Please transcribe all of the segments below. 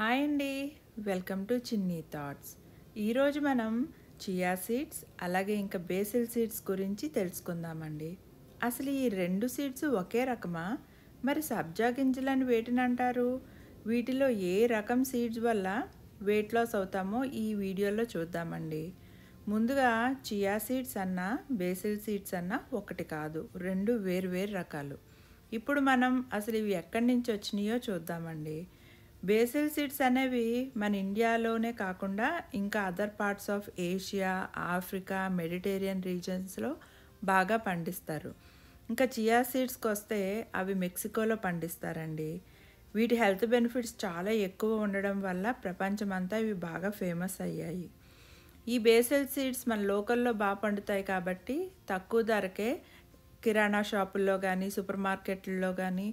hi అండి welcome to చిన్ని thoughts ఈరోజు మనం చియా సీడ్స్ అలాగే ఇంకా బేసిల్ సీడ్స్ గురించి తెలుసుకుందామండి అసలు ఈ రెండు సీడ్స్ ఒకే రకమా మరి సబ్జా గింజలని వేటిని అంటారు వీటిలో ఏ రకం సీడ్స్ వల్ల వెయిట్ లాస్ అవుతామో ఈ వీడియోలో చూద్దామండి ముందుగా చియా సీడ్స్ అన్న బేసిల్ సీడ్స్ అన్న ఒకటి కాదు రెండు వేరు వేరు రకాలు ఇప్పుడు మనం అసలు ఇవి ఎక్కడి నుంచి వచ్చినాయో చూద్దామండి బేసిల్ సీడ్స్ అనేవి మన ఇండియాలోనే కాకుండా ఇంకా other parts of Asia Africa Mediterranean రీజన్స్లో బాగా పండిస్తారు ఇంకా చియా సీడ్స్కి వస్తే అవి మెక్సికోలో పండిస్తారండి వీటి హెల్త్ బెనిఫిట్స్ చాలా ఎక్కువ ఉండడం వల్ల ప్రపంచమంతా ఇవి బాగా ఫేమస్ అయ్యాయి ఈ బేసిల్ సీడ్స్ మన లోకల్లో బాగా పండుతాయి కాబట్టి తక్కువ ధరకే కిరాణా షాపుల్లో కానీ సూపర్ మార్కెట్లలో కానీ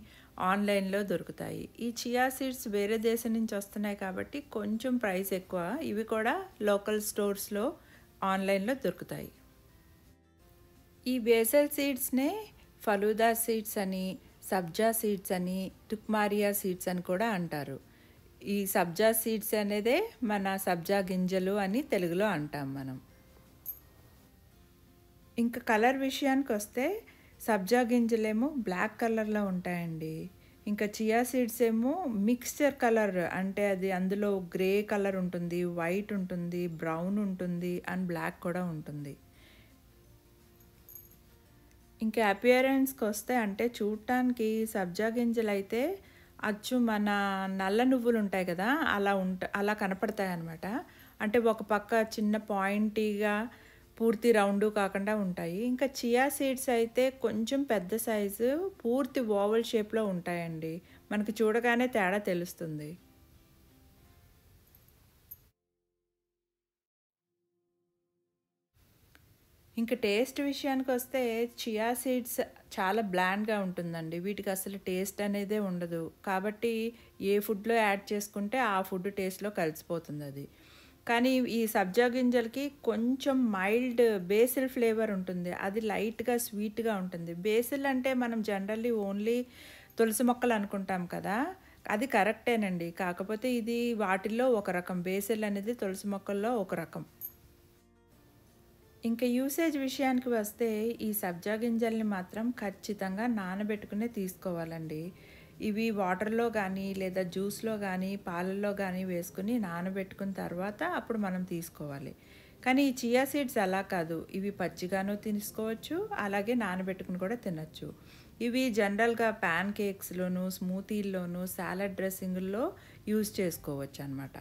ఆన్లైన్లో దొరుకుతాయి ఈ చియా సీడ్స్ వేరే దేశం నుంచి వస్తున్నాయి కాబట్టి కొంచెం ప్రైస్ ఎక్కువ ఇవి కూడా లోకల్ స్టోర్స్లో ఆన్లైన్లో దొరుకుతాయి ఈ బేసల్ సీడ్స్నే ఫలూదా సీడ్స్ అని సబ్జా సీడ్స్ అని తుక్మారియా సీడ్స్ అని కూడా అంటారు ఈ సబ్జా సీడ్స్ అనేదే మన సబ్జా గింజలు అని తెలుగులో అంటాం మనం ఇంకా కలర్ విషయానికి వస్తే సబ్జా గింజలేమో బ్లాక్ కలర్లో ఉంటాయండి ఇంకా చియా సీడ్స్ ఏమో మిక్స్చర్ కలర్ అంటే అది అందులో గ్రే కలర్ ఉంటుంది వైట్ ఉంటుంది బ్రౌన్ ఉంటుంది అండ్ బ్లాక్ కూడా ఉంటుంది ఇంకా అపియరెన్స్కి వస్తే అంటే చూడటానికి సబ్జా గింజలు అయితే అచ్చు మన నల్ల నువ్వులు ఉంటాయి కదా అలా ఉంట అలా కనపడతాయి అనమాట అంటే ఒక పక్క చిన్న పాయింటీగా పూర్తి రౌండ్ కాకుండా ఉంటాయి ఇంకా చియా సీడ్స్ అయితే కొంచెం పెద్ద సైజు పూర్తి ఓవల్ షేప్లో ఉంటాయండి మనకు చూడగానే తేడా తెలుస్తుంది ఇంకా టేస్ట్ విషయానికి వస్తే చియా సీడ్స్ చాలా బ్లాండ్గా ఉంటుందండి వీటికి అసలు టేస్ట్ అనేదే ఉండదు కాబట్టి ఏ ఫుడ్లో యాడ్ చేసుకుంటే ఆ ఫుడ్ టేస్ట్లో కలిసిపోతుంది అది కానీ ఈ సబ్జా గింజలకి కొంచెం మైల్డ్ బేసిల్ ఫ్లేవర్ ఉంటుంది అది లైట్గా స్వీట్గా ఉంటుంది బేసిల్ అంటే మనం జనరల్లీ ఓన్లీ తులసి మొక్కలు అనుకుంటాం కదా అది కరెక్టేనండి కాకపోతే ఇది వాటిల్లో ఒక రకం బేసిల్ అనేది తులసి మొక్కల్లో ఒక రకం ఇంకా యూసేజ్ విషయానికి వస్తే ఈ సబ్జా గింజల్ని మాత్రం ఖచ్చితంగా నానబెట్టుకునే తీసుకోవాలండి ఇవి వాటర్లో కానీ లేదా జ్యూస్లో కానీ పాలల్లో కానీ వేసుకుని నానబెట్టుకున్న తర్వాత అప్పుడు మనం తీసుకోవాలి కానీ ఈ చియా సీడ్స్ అలా కాదు ఇవి పచ్చిగాను తీసుకోవచ్చు అలాగే నానబెట్టుకుని కూడా తినచ్చు ఇవి జనరల్గా ప్యాన్ కేక్స్లోను స్మూతీల్లోను సాలడ్ డ్రెస్సింగ్లో యూజ్ చేసుకోవచ్చు అనమాట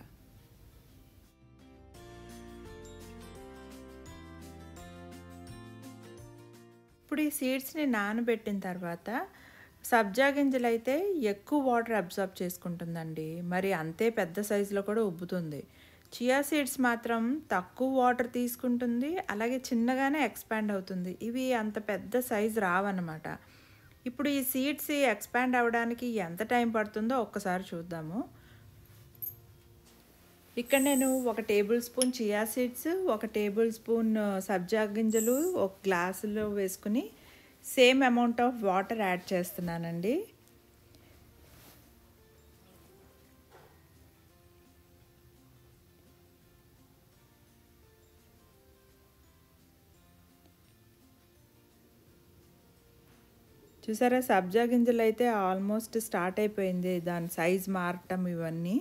ఇప్పుడు ఈ సీడ్స్ని నానబెట్టిన తర్వాత సబ్జా గింజలు అయితే ఎక్కువ వాటర్ అబ్జార్బ్ చేసుకుంటుందండి మరి అంతే పెద్ద సైజులో కూడా ఉబ్బుతుంది చియా సీడ్స్ మాత్రం తక్కువ వాటర్ తీసుకుంటుంది అలాగే చిన్నగానే ఎక్స్పాండ్ అవుతుంది ఇవి అంత పెద్ద సైజు రావన్నమాట ఇప్పుడు ఈ సీడ్స్ ఎక్స్పాండ్ అవ్వడానికి ఎంత టైం పడుతుందో ఒక్కసారి చూద్దాము ఇక్కడ నేను ఒక టేబుల్ స్పూన్ చియా సీడ్స్ ఒక టేబుల్ స్పూన్ సబ్జా గింజలు ఒక గ్లాసులో వేసుకుని same amount of water add చేస్తున్నానండి చూసారా సబ్జా గింజలు అయితే ఆల్మోస్ట్ స్టార్ట్ అయిపోయింది దాని సైజ్ మారటం ఇవన్నీ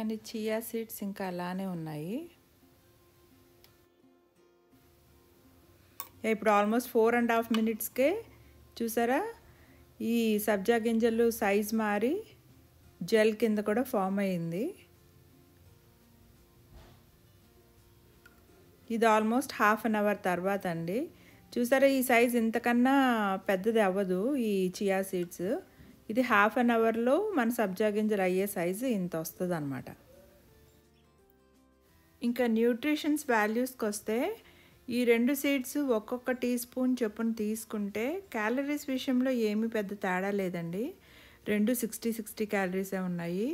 కానీ చియా సీడ్స్ ఇంకా అలానే ఉన్నాయి ఇప్పుడు ఆల్మోస్ట్ ఫోర్ అండ్ హాఫ్ మినిట్స్కే చూసారా ఈ సబ్జా గింజలు సైజ్ మారి జెల్ కింద కూడా ఫామ్ అయింది ఇది ఆల్మోస్ట్ హాఫ్ అన్ అవర్ తర్వాత అండి చూసారా ఈ సైజ్ ఇంతకన్నా పెద్దది అవ్వదు ఈ చియా సీడ్స్ ఇది హాఫ్ అన్ అవర్లో మన సబ్జా గింజలు అయ్యే సైజు ఇంత వస్తుంది అనమాట ఇంకా న్యూట్రిషన్స్ వాల్యూస్కి వస్తే ఈ రెండు సీడ్స్ ఒక్కొక్క టీ స్పూన్ చొప్పున తీసుకుంటే క్యాలరీస్ విషయంలో ఏమీ పెద్ద తేడా లేదండి రెండు సిక్స్టీ సిక్స్టీ క్యాలరీసే ఉన్నాయి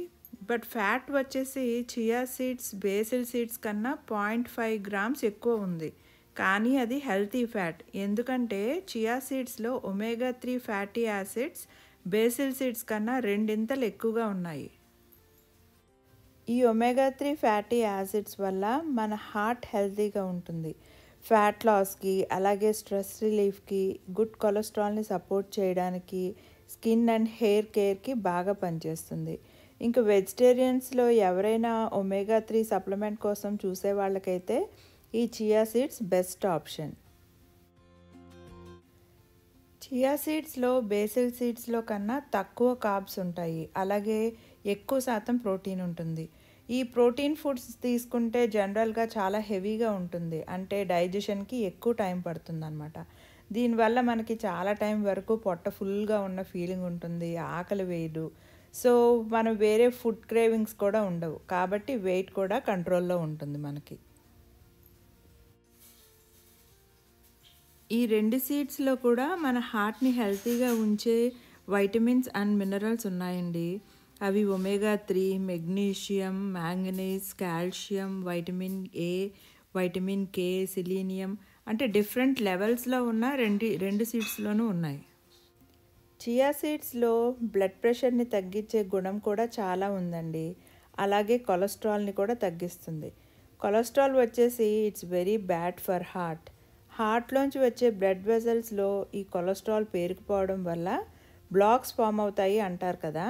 బట్ ఫ్యాట్ వచ్చేసి చియా సీడ్స్ బేసిల్ సీడ్స్ కన్నా పాయింట్ ఫైవ్ గ్రామ్స్ ఎక్కువ ఉంది కానీ అది హెల్తీ ఫ్యాట్ ఎందుకంటే చియా సీడ్స్లో omega three fatty acids basil seeds కన్నా రెండింతలు ఎక్కువగా ఉన్నాయి ఈ ఒమేగా త్రీ ఫ్యాటీ యాసిడ్స్ వల్ల మన హార్ట్ హెల్తీగా ఉంటుంది ఫ్యాట్ లాస్కి అలాగే స్ట్రెస్ రిలీఫ్కి గుడ్ కొలెస్ట్రాల్ని సపోర్ట్ చేయడానికి స్కిన్ అండ్ హెయిర్ కేర్కి బాగా పనిచేస్తుంది ఇంకా వెజిటేరియన్స్లో ఎవరైనా ఒమేగా త్రీ సప్లిమెంట్ కోసం చూసే వాళ్ళకైతే ఈ chia seeds best option chia సీడ్స్లో బేసిల్ సీడ్స్లో కన్నా తక్కువ కాబ్స్ ఉంటాయి అలాగే ఎక్కువ శాతం ప్రోటీన్ ఉంటుంది ఈ ప్రోటీన్ ఫుడ్స్ తీసుకుంటే జనరల్గా చాలా హెవీగా ఉంటుంది అంటే డైజెషన్కి ఎక్కువ టైం అనమాట దీనివల్ల మనకి చాలా టైం వరకు పొట్ట ఫుల్గా ఉన్న ఫీలింగ్ ఉంటుంది ఆకలి వేయదు సో మనం వేరే ఫుడ్ క్రేవింగ్స్ కూడా ఉండవు కాబట్టి వెయిట్ కూడా కంట్రోల్లో ఉంటుంది మనకి ఈ రెండు సీడ్స్లో కూడా మన హార్ట్ని హెల్తీగా ఉంచే వైటమిన్స్ అండ్ మినరల్స్ ఉన్నాయండి అవి omega three magnesium manganese calcium vitamin A vitamin K selenium అంటే డిఫరెంట్ లెవెల్స్లో ఉన్న రెండు రెండు సీడ్స్లోనూ ఉన్నాయి చియా సీడ్స్లో బ్లడ్ ప్రెషర్ని తగ్గించే గుణం కూడా చాలా ఉందండి అలాగే కొలెస్ట్రాల్ని కూడా తగ్గిస్తుంది కొలెస్ట్రాల్ వచ్చేసి it's very bad for heart హార్ట్లోంచి వచ్చే బ్లడ్ వెజల్స్లో ఈ కొలెస్ట్రాల్ పేరుకుపోవడం వల్ల బ్లాక్స్ ఫామ్ అవుతాయి అంటారు కదా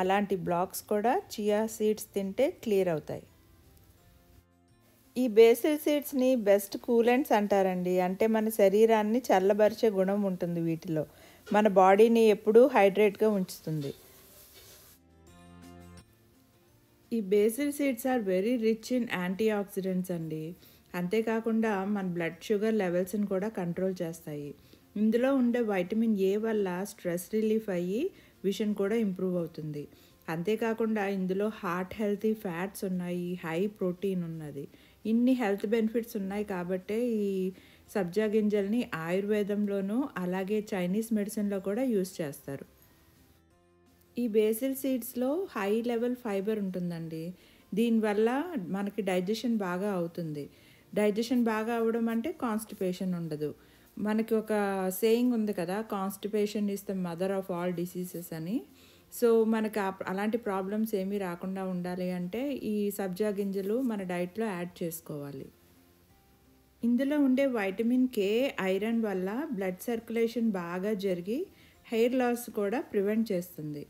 అలాంటి బ్లాక్స్ కూడా చియా సీడ్స్ తింటే క్లియర్ అవుతాయి ఈ బేసిల్ సీడ్స్ని బెస్ట్ కూలెంట్స్ అంటారండి అంటే మన శరీరాన్ని చల్లబరిచే గుణం ఉంటుంది వీటిలో మన బాడీని ఎప్పుడూ హైడ్రేట్గా ఉంచుతుంది ఈ basil seeds are very rich in antioxidants అండి అంతేకాకుండా మన బ్లడ్ షుగర్ లెవెల్స్ని కూడా కంట్రోల్ చేస్తాయి ఇందులో ఉండే వైటమిన్ ఏ వల్ల స్ట్రెస్ రిలీఫ్ అయ్యి విషన్ కూడా ఇంప్రూవ్ అవుతుంది అంతేకాకుండా ఇందులో హార్ట్ హెల్తీ ఫ్యాట్స్ ఉన్నాయి హై ప్రోటీన్ ఉన్నది ఇన్ని హెల్త్ బెనిఫిట్స్ ఉన్నాయి కాబట్టే ఈ సబ్జా గింజల్ని ఆయుర్వేదంలోనూ అలాగే చైనీస్ మెడిసిన్లో కూడా యూస్ చేస్తారు ఈ బేసిల్ సీడ్స్లో హై లెవెల్ ఫైబర్ ఉంటుందండి దీనివల్ల మనకి డైజెషన్ బాగా అవుతుంది డైజెషన్ బాగా అవ్వడం అంటే కాన్స్టిపేషన్ ఉండదు మనకి ఒక సేయింగ్ ఉంది కదా constipation is the mother of all diseases అని సో మనకు అలాంటి ప్రాబ్లమ్స్ ఏమీ రాకుండా ఉండాలి అంటే ఈ సబ్జా గింజలు మన డైట్లో యాడ్ చేసుకోవాలి ఇందులో ఉండే వైటమిన్ కే ఐరన్ వల్ల బ్లడ్ సర్క్యులేషన్ బాగా జరిగి హెయిర్ లాస్ కూడా ప్రివెంట్ చేస్తుంది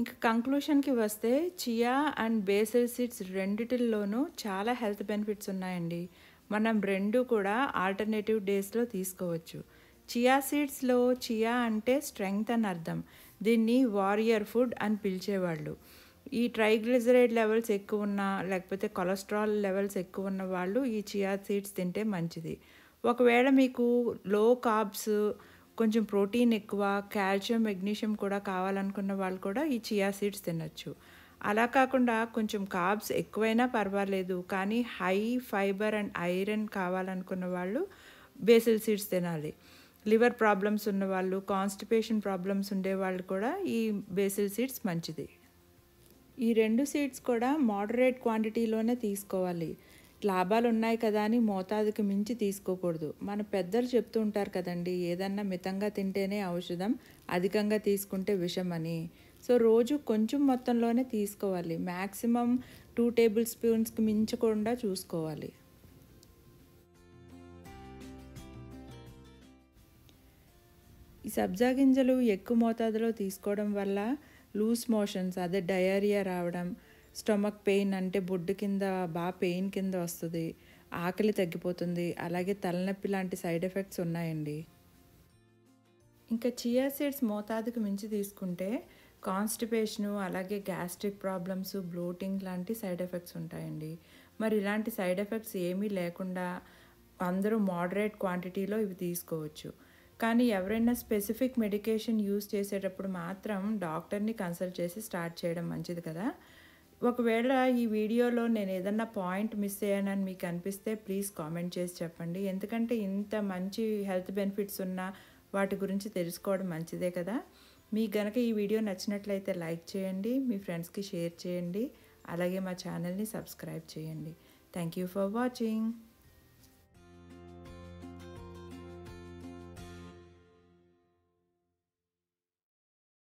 ఇంకా కంక్లూషన్కి వస్తే చియా అండ్ బేసిల్ సీడ్స్ రెండిటిల్లోనూ చాలా హెల్త్ బెనిఫిట్స్ ఉన్నాయండి మనం రెండు కూడా ఆల్టర్నేటివ్ డేస్లో తీసుకోవచ్చు చియా సీడ్స్లో చియా అంటే స్ట్రెంగ్త్ అని అర్థం దీన్ని వారియర్ ఫుడ్ అని పిలిచేవాళ్ళు ఈ ట్రైగ్లిజరైడ్ లెవెల్స్ ఎక్కువ ఉన్న లేకపోతే కొలెస్ట్రాల్ లెవెల్స్ ఎక్కువ ఉన్న వాళ్ళు ఈ చియా సీడ్స్ తింటే మంచిది ఒకవేళ మీకు లో కార్బ్స్ కొంచెం ప్రోటీన్ ఎక్కువ కాల్షియం మెగ్నీషియం కూడా కావాలనుకున్న వాళ్ళు కూడా ఈ చియా సీడ్స్ తినచ్చు అలా కాకుండా కొంచెం కార్బ్స్ ఎక్కువైనా పర్వాలేదు కానీ హై ఫైబర్ అండ్ ఐరన్ కావాలనుకున్న వాళ్ళు బేసిల్ సీడ్స్ తినాలి లివర్ ప్రాబ్లమ్స్ ఉన్నవాళ్ళు కాన్స్టిపేషన్ ప్రాబ్లమ్స్ ఉండేవాళ్ళు కూడా ఈ బేసిల్ సీడ్స్ మంచిది ఈ రెండు సీడ్స్ కూడా మోడరేట్ క్వాంటిటీలోనే తీసుకోవాలి లాభాలు ఉన్నాయి కదా అని మోతాదుకి మించి తీసుకోకూడదు మన పెద్దలు చెప్తూ ఉంటారు కదండి ఏదన్నా మితంగా తింటేనే ఔషధం అధికంగా తీసుకుంటే విషం అని సో రోజు కొంచెం మొత్తంలోనే తీసుకోవాలి మ్యాక్సిమం టూ టేబుల్ స్పూన్స్కి మించకుండా చూసుకోవాలి ఈ సబ్జా గింజలు ఎక్కువ మోతాదులో తీసుకోవడం వల్ల లూస్ మోషన్స్ అదే డయేరియా రావడం స్టమక్ పెయిన్ అంటే బొడ్డు కింద బాగా పెయిన్ కింద వస్తుంది ఆకలి తగ్గిపోతుంది అలాగే తలనొప్పి లాంటి సైడ్ ఎఫెక్ట్స్ ఉన్నాయండి ఇంకా చియా సీడ్స్ మోతాదుకు మించి తీసుకుంటే కాన్స్టిపేషను అలాగే గ్యాస్ట్రిక్ ప్రాబ్లమ్స్ బ్లోటింగ్ లాంటి సైడ్ ఎఫెక్ట్స్ ఉంటాయండి మరి ఇలాంటి సైడ్ ఎఫెక్ట్స్ ఏమీ లేకుండా అందరూ మోడరేట్ క్వాంటిటీలో ఇవి తీసుకోవచ్చు కానీ ఎవరైనా స్పెసిఫిక్ మెడికేషన్ యూస్ చేసేటప్పుడు మాత్రం డాక్టర్ని కన్సల్ట్ చేసి స్టార్ట్ చేయడం మంచిది కదా ఒకవేళ ఈ వీడియోలో నేను ఏదన్నా పాయింట్ మిస్ అయ్యానని మీకు అనిపిస్తే ప్లీజ్ కామెంట్ చేసి చెప్పండి ఎందుకంటే ఇంత మంచి హెల్త్ బెనిఫిట్స్ ఉన్న వాటి గురించి తెలుసుకోవడం మంచిదే కదా మీకు గనక ఈ వీడియో నచ్చినట్లయితే లైక్ చేయండి మీ ఫ్రెండ్స్కి షేర్ చేయండి అలాగే మా ఛానల్ని సబ్స్క్రైబ్ చేయండి థ్యాంక్ యూ ఫర్ వాచింగ్